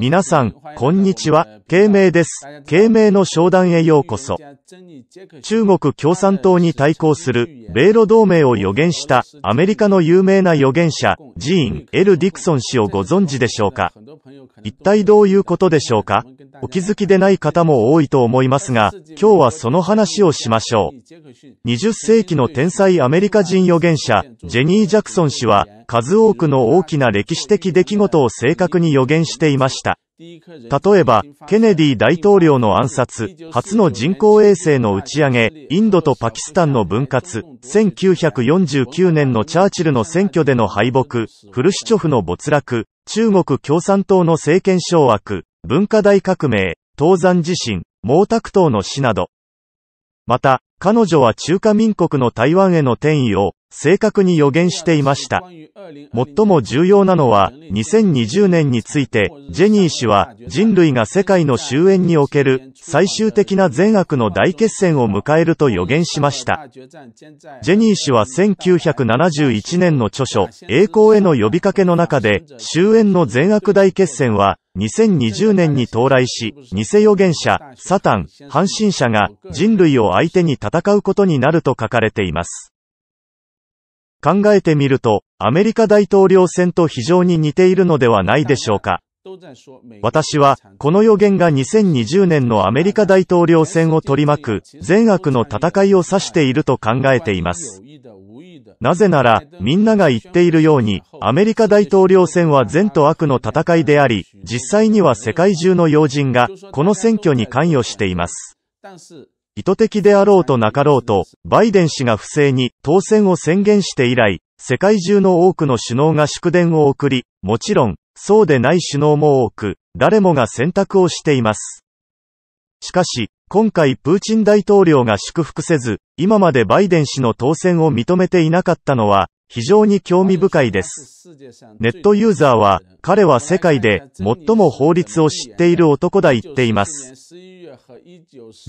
皆さん、こんにちは、慶明です。慶明の商談へようこそ。中国共産党に対抗する、米ロ同盟を予言した、アメリカの有名な予言者、ジーン・エル・ディクソン氏をご存知でしょうか一体どういうことでしょうかお気づきでない方も多いと思いますが、今日はその話をしましょう。20世紀の天才アメリカ人予言者、ジェニー・ジャクソン氏は、数多くの大きな歴史的出来事を正確に予言していました。例えば、ケネディ大統領の暗殺、初の人工衛星の打ち上げ、インドとパキスタンの分割、1949年のチャーチルの選挙での敗北、フルシチョフの没落、中国共産党の政権掌握、文化大革命、東山地震、毛沢東の死など、また、彼女は中華民国の台湾への転移を正確に予言していました。最も重要なのは、2020年について、ジェニー氏は人類が世界の終焉における最終的な善悪の大決戦を迎えると予言しました。ジェニー氏は1971年の著書、栄光への呼びかけの中で、終焉の善悪大決戦は、2020年に到来し、偽予言者、サタン、半信者が人類を相手に戦うことになると書かれています。考えてみると、アメリカ大統領選と非常に似ているのではないでしょうか。私は、この予言が2020年のアメリカ大統領選を取り巻く、善悪の戦いを指していると考えています。なぜなら、みんなが言っているように、アメリカ大統領選は善と悪の戦いであり、実際には世界中の要人が、この選挙に関与しています。意図的であろうとなかろうと、バイデン氏が不正に当選を宣言して以来、世界中の多くの首脳が祝電を送り、もちろん、そうでない首脳も多く、誰もが選択をしています。しかし、今回プーチン大統領が祝福せず、今までバイデン氏の当選を認めていなかったのは、非常に興味深いです。ネットユーザーは、彼は世界で最も法律を知っている男だ言っています。ジ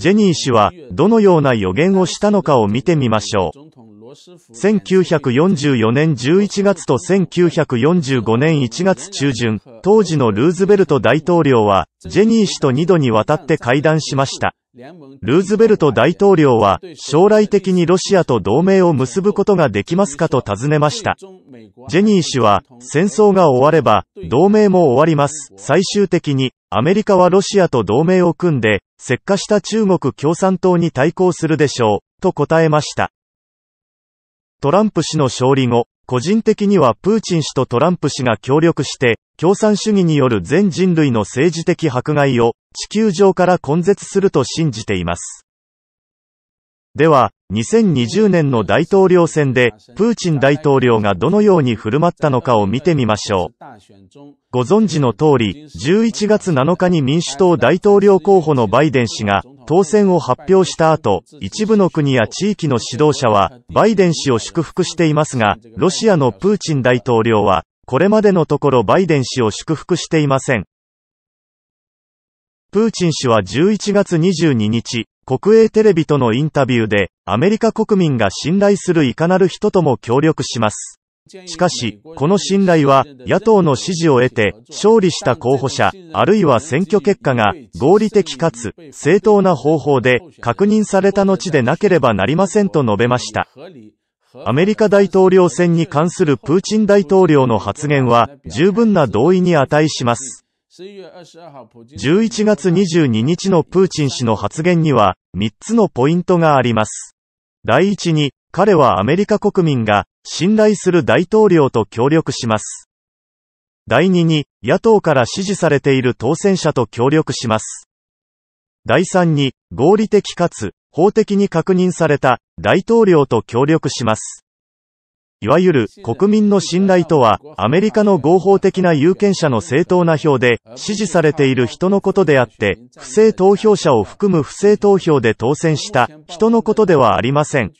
ェニー氏は、どのような予言をしたのかを見てみましょう。1944年11月と1945年1月中旬、当時のルーズベルト大統領は、ジェニー氏と2度にわたって会談しました。ルーズベルト大統領は、将来的にロシアと同盟を結ぶことができますかと尋ねました。ジェニー氏は、戦争が終われば、同盟も終わります。最終的に、アメリカはロシアと同盟を組んで、石化した中国共産党に対抗するでしょう、と答えました。トランプ氏の勝利後、個人的にはプーチン氏とトランプ氏が協力して、共産主義による全人類の政治的迫害を地球上から根絶すると信じています。では、2020年の大統領選で、プーチン大統領がどのように振る舞ったのかを見てみましょう。ご存知の通り、11月7日に民主党大統領候補のバイデン氏が、当選を発表した後、一部の国や地域の指導者は、バイデン氏を祝福していますが、ロシアのプーチン大統領は、これまでのところバイデン氏を祝福していません。プーチン氏は11月22日、国営テレビとのインタビューで、アメリカ国民が信頼するいかなる人とも協力します。しかし、この信頼は、野党の支持を得て、勝利した候補者、あるいは選挙結果が、合理的かつ、正当な方法で、確認された後でなければなりませんと述べました。アメリカ大統領選に関するプーチン大統領の発言は、十分な同意に値します。11月22日のプーチン氏の発言には、3つのポイントがあります。第1に、彼はアメリカ国民が信頼する大統領と協力します。第2に、野党から支持されている当選者と協力します。第3に、合理的かつ、法的に確認された大統領と協力します。いわゆる国民の信頼とは、アメリカの合法的な有権者の正当な票で支持されている人のことであって、不正投票者を含む不正投票で当選した人のことではありません。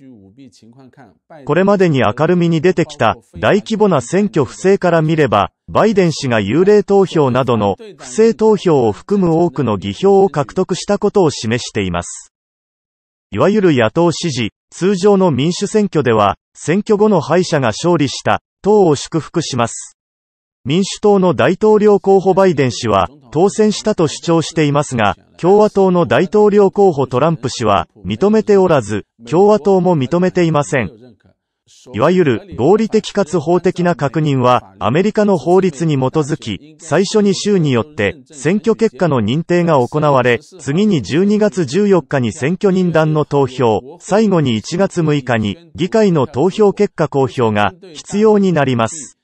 これまでに明るみに出てきた大規模な選挙不正から見れば、バイデン氏が幽霊投票などの不正投票を含む多くの議票を獲得したことを示しています。いわゆる野党支持、通常の民主選挙では、選挙後の敗者が勝利した党を祝福します。民主党の大統領候補バイデン氏は当選したと主張していますが、共和党の大統領候補トランプ氏は認めておらず、共和党も認めていません。いわゆる合理的かつ法的な確認はアメリカの法律に基づき最初に州によって選挙結果の認定が行われ次に12月14日に選挙人団の投票最後に1月6日に議会の投票結果公表が必要になります。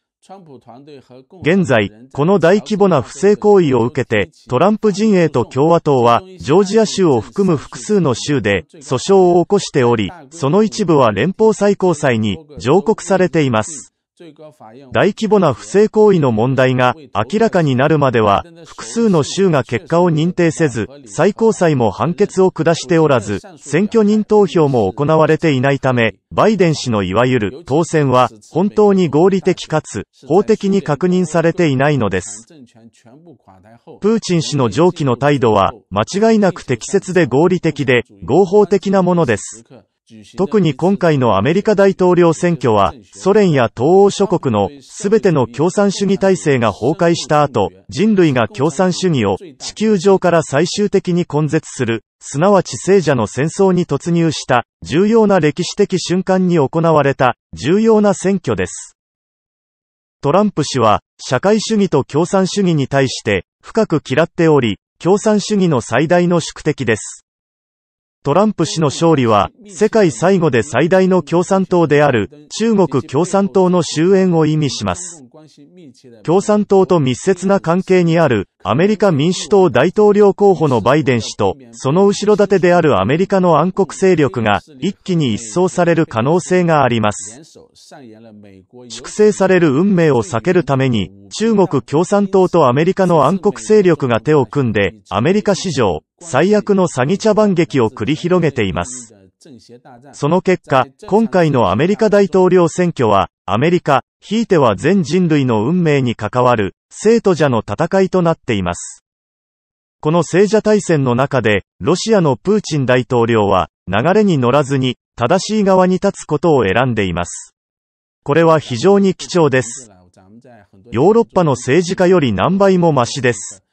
現在、この大規模な不正行為を受けて、トランプ陣営と共和党は、ジョージア州を含む複数の州で、訴訟を起こしており、その一部は連邦最高裁に、上告されています。大規模な不正行為の問題が明らかになるまでは、複数の州が結果を認定せず、最高裁も判決を下しておらず、選挙人投票も行われていないため、バイデン氏のいわゆる当選は本当に合理的かつ法的に確認されていないのです。プーチン氏の上記の態度は間違いなく適切で合理的で合法的なものです。特に今回のアメリカ大統領選挙は、ソ連や東欧諸国の全ての共産主義体制が崩壊した後、人類が共産主義を地球上から最終的に根絶する、すなわち聖者の戦争に突入した重要な歴史的瞬間に行われた重要な選挙です。トランプ氏は、社会主義と共産主義に対して、深く嫌っており、共産主義の最大の宿敵です。トランプ氏の勝利は、世界最後で最大の共産党である、中国共産党の終焉を意味します。共産党と密接な関係にある、アメリカ民主党大統領候補のバイデン氏と、その後ろ盾であるアメリカの暗黒勢力が、一気に一掃される可能性があります。粛清される運命を避けるために、中国共産党とアメリカの暗黒勢力が手を組んで、アメリカ史上、最悪の詐欺茶番劇を繰り広げています。その結果、今回のアメリカ大統領選挙は、アメリカ、ひいては全人類の運命に関わる、生徒者の戦いとなっています。この聖者大戦の中で、ロシアのプーチン大統領は、流れに乗らずに、正しい側に立つことを選んでいます。これは非常に貴重です。ヨーロッパの政治家より何倍もマシです。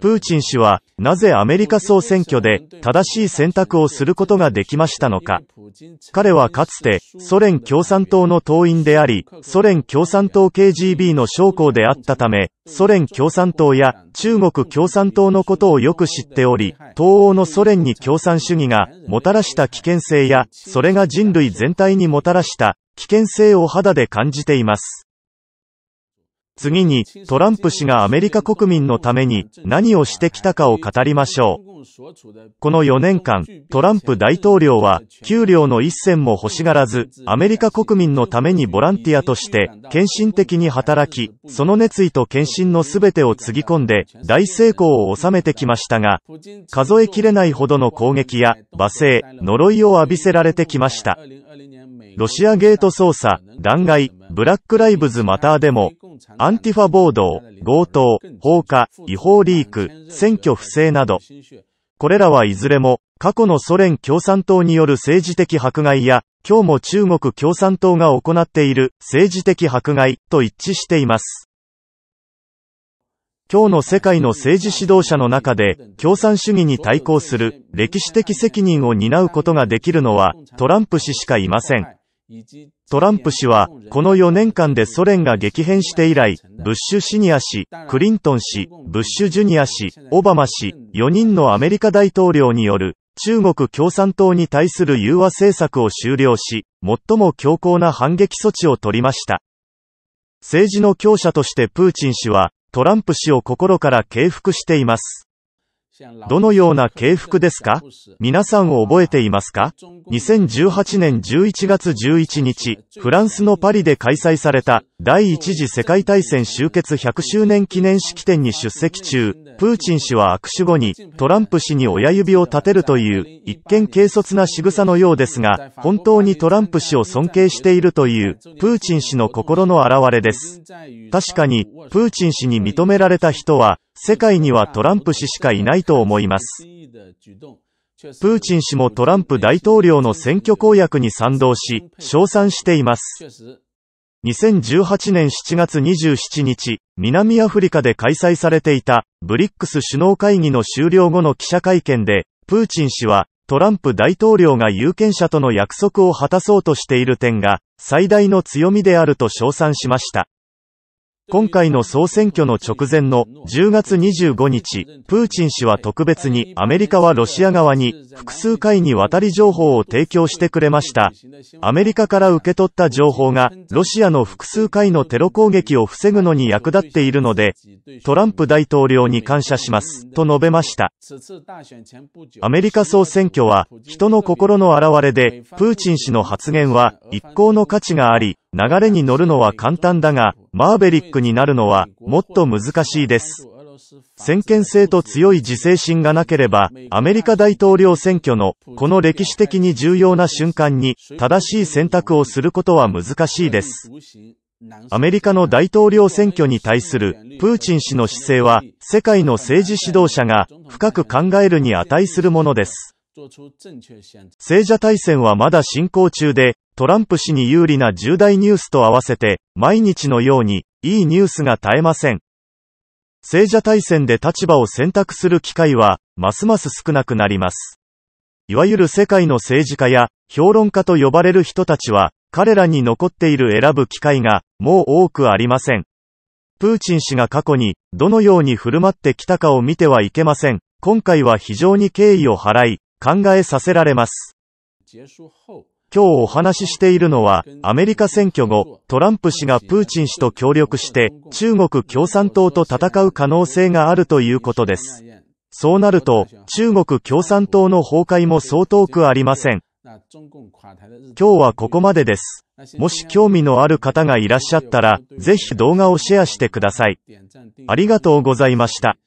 プーチン氏は、なぜアメリカ総選挙で正しい選択をすることができましたのか。彼はかつて、ソ連共産党の党員であり、ソ連共産党 KGB の将校であったため、ソ連共産党や中国共産党のことをよく知っており、東欧のソ連に共産主義がもたらした危険性や、それが人類全体にもたらした危険性を肌で感じています。次に、トランプ氏がアメリカ国民のために何をしてきたかを語りましょう。この4年間、トランプ大統領は、給料の一銭も欲しがらず、アメリカ国民のためにボランティアとして、献身的に働き、その熱意と献身の全てをつぎ込んで、大成功を収めてきましたが、数えきれないほどの攻撃や、罵声、呪いを浴びせられてきました。ロシアゲート捜査、弾劾、ブラックライブズマターでも、アンティファ暴動、強盗、放火、違法リーク、選挙不正など、これらはいずれも、過去のソ連共産党による政治的迫害や、今日も中国共産党が行っている政治的迫害と一致しています。今日の世界の政治指導者の中で、共産主義に対抗する歴史的責任を担うことができるのは、トランプ氏しかいません。トランプ氏は、この4年間でソ連が激変して以来、ブッシュシニア氏、クリントン氏、ブッシュジュニア氏、オバマ氏、4人のアメリカ大統領による、中国共産党に対する融和政策を終了し、最も強硬な反撃措置を取りました。政治の強者としてプーチン氏は、トランプ氏を心から敬服しています。どのような敬服ですか皆さんを覚えていますか ?2018 年11月11日、フランスのパリで開催された第一次世界大戦終結100周年記念式典に出席中、プーチン氏は握手後にトランプ氏に親指を立てるという一見軽率な仕草のようですが、本当にトランプ氏を尊敬しているというプーチン氏の心の表れです。確かに、プーチン氏に認められた人は、世界にはトランプ氏しかいないと思います。プーチン氏もトランプ大統領の選挙公約に賛同し、称賛しています。2018年7月27日、南アフリカで開催されていた、ブリックス首脳会議の終了後の記者会見で、プーチン氏は、トランプ大統領が有権者との約束を果たそうとしている点が、最大の強みであると称賛しました。今回の総選挙の直前の10月25日、プーチン氏は特別にアメリカはロシア側に複数回に渡り情報を提供してくれました。アメリカから受け取った情報がロシアの複数回のテロ攻撃を防ぐのに役立っているので、トランプ大統領に感謝します、と述べました。アメリカ総選挙は人の心の表れで、プーチン氏の発言は一向の価値があり、流れに乗るのは簡単だが、マーベリックになるのは、もっと難しいです。先見性と強い自制心がなければ、アメリカ大統領選挙の、この歴史的に重要な瞬間に、正しい選択をすることは難しいです。アメリカの大統領選挙に対する、プーチン氏の姿勢は、世界の政治指導者が、深く考えるに値するものです。聖者大戦はまだ進行中で、トランプ氏に有利な重大ニュースと合わせて、毎日のように、いいニュースが絶えません。聖者大戦で立場を選択する機会は、ますます少なくなります。いわゆる世界の政治家や、評論家と呼ばれる人たちは、彼らに残っている選ぶ機会が、もう多くありません。プーチン氏が過去に、どのように振る舞ってきたかを見てはいけません。今回は非常に敬意を払い、考えさせられます。今日お話ししているのは、アメリカ選挙後、トランプ氏がプーチン氏と協力して、中国共産党と戦う可能性があるということです。そうなると、中国共産党の崩壊もそう遠くありません。今日はここまでです。もし興味のある方がいらっしゃったら、ぜひ動画をシェアしてください。ありがとうございました。